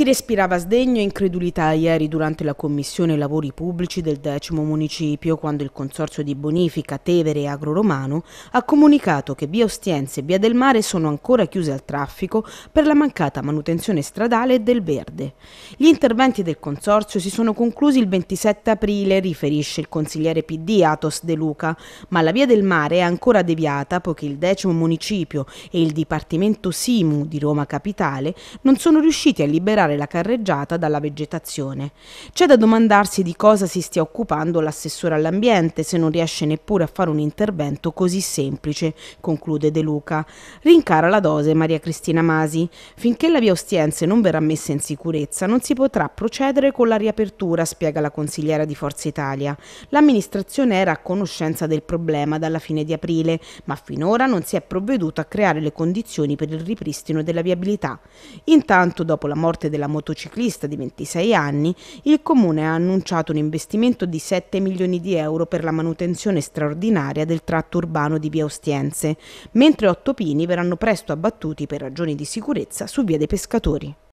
Si respirava sdegno e incredulità ieri durante la Commissione Lavori Pubblici del decimo municipio quando il Consorzio di Bonifica Tevere e Agro Romano ha comunicato che via Ostiense e via del Mare sono ancora chiuse al traffico per la mancata manutenzione stradale e del verde. Gli interventi del Consorzio si sono conclusi il 27 aprile, riferisce il consigliere PD Atos De Luca, ma la via del Mare è ancora deviata poiché il decimo municipio e il Dipartimento Simu di Roma Capitale non sono riusciti a liberare separare la carreggiata dalla vegetazione. C'è da domandarsi di cosa si stia occupando l'assessore all'ambiente se non riesce neppure a fare un intervento così semplice, conclude De Luca. Rincara la dose Maria Cristina Masi. Finché la via Ostiense non verrà messa in sicurezza non si potrà procedere con la riapertura, spiega la consigliera di Forza Italia. L'amministrazione era a conoscenza del problema dalla fine di aprile, ma finora non si è provveduto a creare le condizioni per il ripristino della viabilità. Intanto, dopo la morte della motociclista di 26 anni, il comune ha annunciato un investimento di 7 milioni di euro per la manutenzione straordinaria del tratto urbano di via Ostiense, mentre otto pini verranno presto abbattuti per ragioni di sicurezza su via dei pescatori.